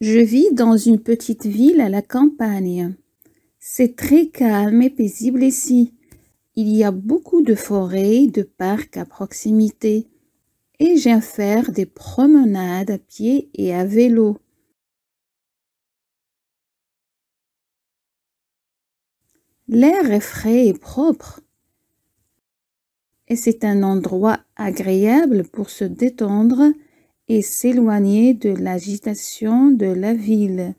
Je vis dans une petite ville à la campagne. C'est très calme et paisible ici. Il y a beaucoup de forêts, et de parcs à proximité. Et j'aime faire des promenades à pied et à vélo. L'air est frais et propre. Et c'est un endroit agréable pour se détendre et s'éloigner de l'agitation de la ville.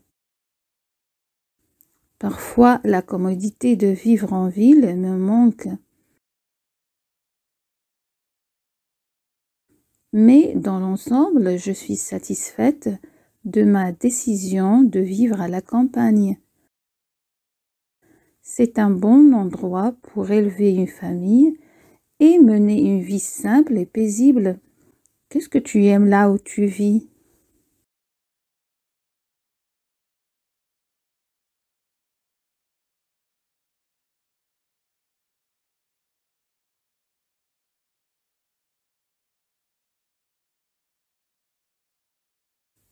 Parfois, la commodité de vivre en ville me manque. Mais dans l'ensemble, je suis satisfaite de ma décision de vivre à la campagne. C'est un bon endroit pour élever une famille et mener une vie simple et paisible. Qu'est-ce que tu aimes là où tu vis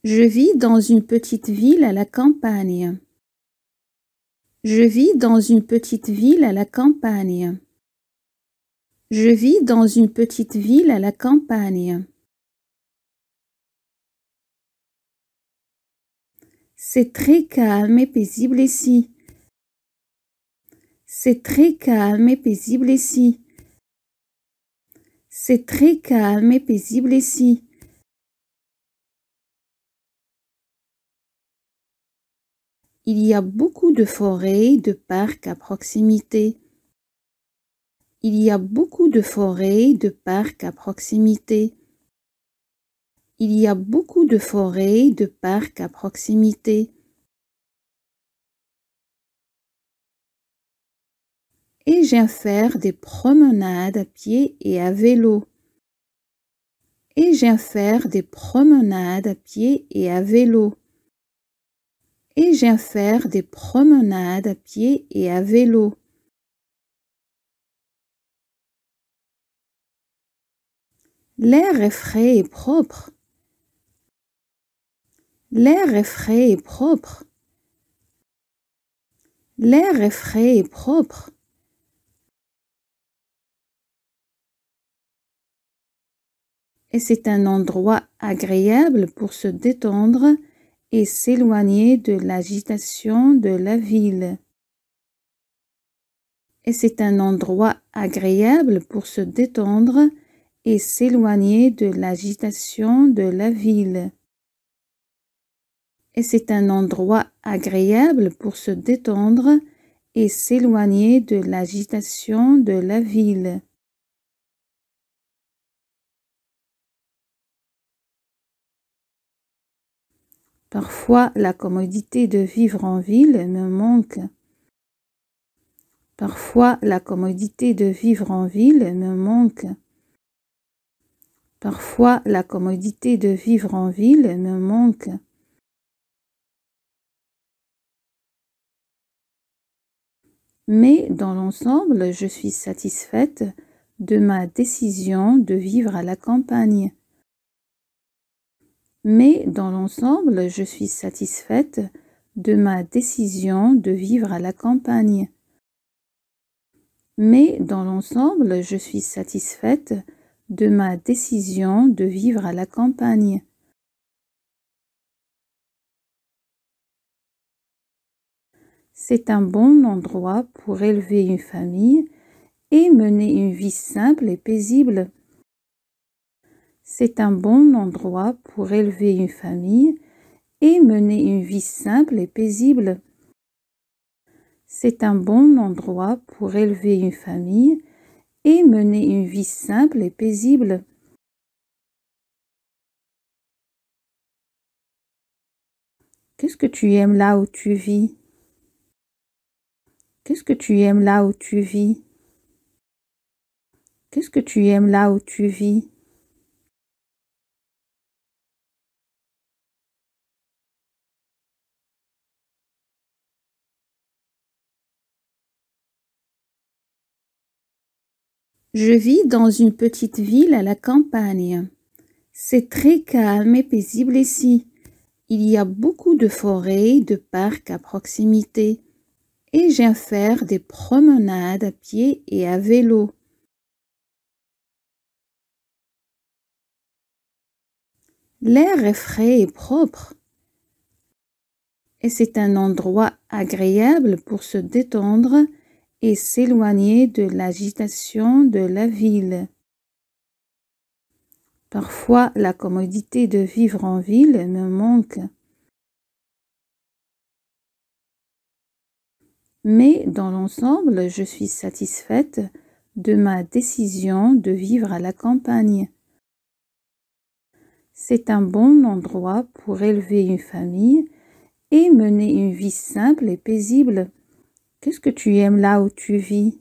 Je vis dans une petite ville à la campagne. Je vis dans une petite ville à la campagne. Je vis dans une petite ville à la campagne. C'est très calme et paisible ici. C'est très calme et paisible ici. C'est très calme et paisible ici. Il y a beaucoup de forêts et de parcs à proximité. Il y a beaucoup de forêts et de parcs à proximité. Il y a beaucoup de forêts, et de parcs à proximité. Et j'ai faire des promenades à pied et à vélo. Et j'ai faire des promenades à pied et à vélo. Et j'ai faire des promenades à pied et à vélo. L'air est frais et propre. L'air est frais et propre. L'air est frais et propre. Et c'est un endroit agréable pour se détendre et s'éloigner de l'agitation de la ville. Et c'est un endroit agréable pour se détendre et s'éloigner de l'agitation de la ville et c'est un endroit agréable pour se détendre et s'éloigner de l'agitation de la ville. Parfois, la commodité de vivre en ville me manque. Parfois, la commodité de vivre en ville me manque. Parfois, la commodité de vivre en ville me manque. mais dans l'ensemble, je suis satisfaite de ma décision de vivre à la campagne. Mais dans l'ensemble, je suis satisfaite de ma décision de vivre à la campagne. Mais dans l'ensemble, je suis satisfaite de ma décision de vivre à la campagne. C'est un bon endroit pour élever une famille et mener une vie simple et paisible. C'est un bon endroit pour élever une famille et mener une vie simple et paisible. C'est un bon endroit pour élever une famille et mener une vie simple et paisible. Qu'est-ce que tu aimes là où tu vis Qu'est-ce que tu aimes là où tu vis Qu'est-ce que tu aimes là où tu vis Je vis dans une petite ville à la campagne. C'est très calme et paisible ici. Il y a beaucoup de forêts, de parcs à proximité et j'aime faire des promenades à pied et à vélo. L'air est frais et propre et c'est un endroit agréable pour se détendre et s'éloigner de l'agitation de la ville. Parfois, la commodité de vivre en ville me manque. mais dans l'ensemble, je suis satisfaite de ma décision de vivre à la campagne. C'est un bon endroit pour élever une famille et mener une vie simple et paisible. Qu'est-ce que tu aimes là où tu vis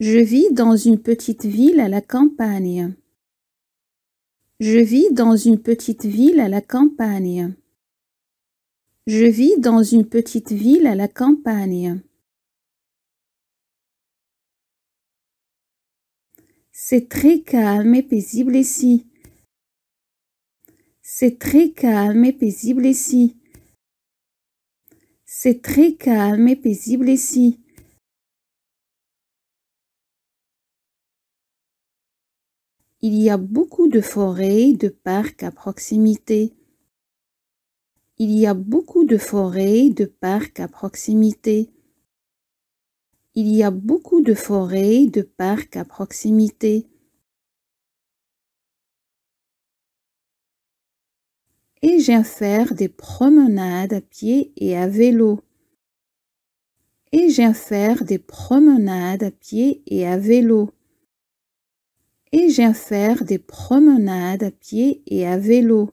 Je vis dans une petite ville à la campagne. Je vis dans une petite ville à la campagne. Je vis dans une petite ville à la campagne. C'est très calme et paisible ici. C'est très calme et paisible ici. C'est très calme et paisible ici. Il y a beaucoup de forêts, de parcs à proximité. Il y a beaucoup de forêts, de parcs à proximité. Il y a beaucoup de forêts, de parcs à proximité. Et j'aime faire des promenades à pied et à vélo. Et j'aime faire des promenades à pied et à vélo et j'aime faire des promenades à pied et à vélo.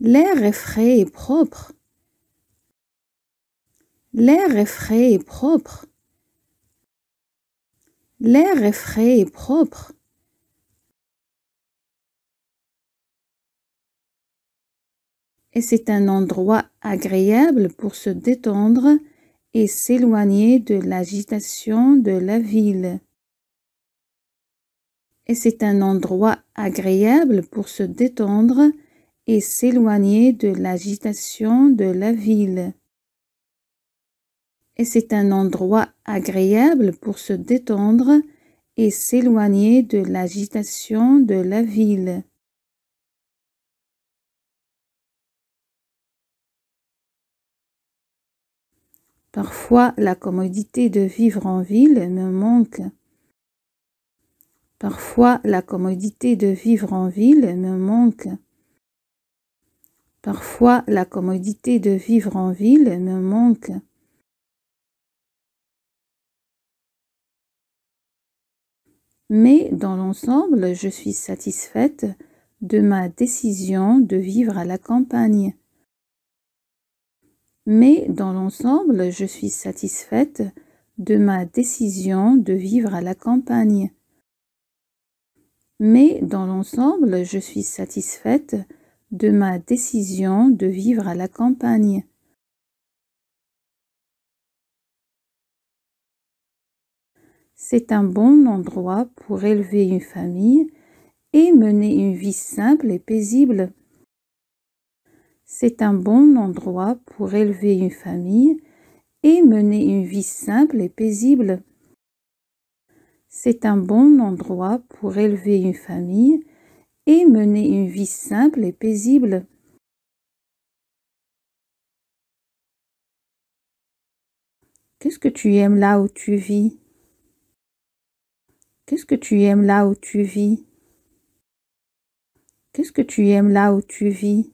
L'air est frais et propre. L'air est frais et propre. L'air est frais et propre. Et c'est un endroit agréable pour se détendre et s'éloigner de l'agitation de la ville. Et c'est un endroit agréable pour se détendre et s'éloigner de l'agitation de la ville. Et c'est un endroit agréable pour se détendre et s'éloigner de l'agitation de la ville. Parfois, la commodité de vivre en ville me manque. Parfois, la commodité de vivre en ville me manque. Parfois, la commodité de vivre en ville me manque. Mais dans l'ensemble, je suis satisfaite de ma décision de vivre à la campagne mais dans l'ensemble, je suis satisfaite de ma décision de vivre à la campagne. Mais dans l'ensemble, je suis satisfaite de ma décision de vivre à la campagne. C'est un bon endroit pour élever une famille et mener une vie simple et paisible. C'est un bon endroit pour élever une famille et mener une vie simple et paisible. C'est un bon endroit pour élever une famille et mener une vie simple et paisible. Qu'est-ce que tu aimes là où tu vis Qu'est-ce que tu aimes là où tu vis Qu'est-ce que tu aimes là où tu vis